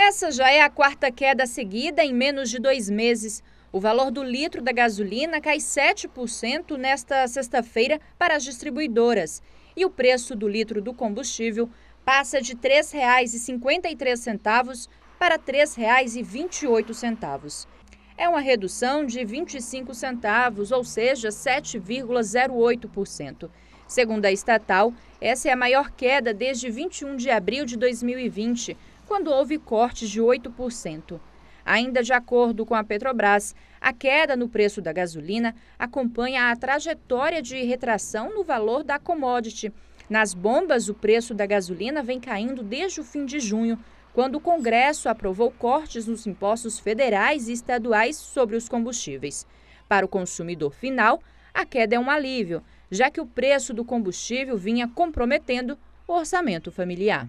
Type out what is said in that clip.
Essa já é a quarta queda seguida em menos de dois meses. O valor do litro da gasolina cai 7% nesta sexta-feira para as distribuidoras. E o preço do litro do combustível passa de R$ 3,53 para R$ 3,28. É uma redução de 25 centavos, ou seja, 7,08%. Segundo a estatal, essa é a maior queda desde 21 de abril de 2020, quando houve cortes de 8%. Ainda de acordo com a Petrobras, a queda no preço da gasolina acompanha a trajetória de retração no valor da commodity. Nas bombas, o preço da gasolina vem caindo desde o fim de junho, quando o Congresso aprovou cortes nos impostos federais e estaduais sobre os combustíveis. Para o consumidor final, a queda é um alívio, já que o preço do combustível vinha comprometendo o orçamento familiar.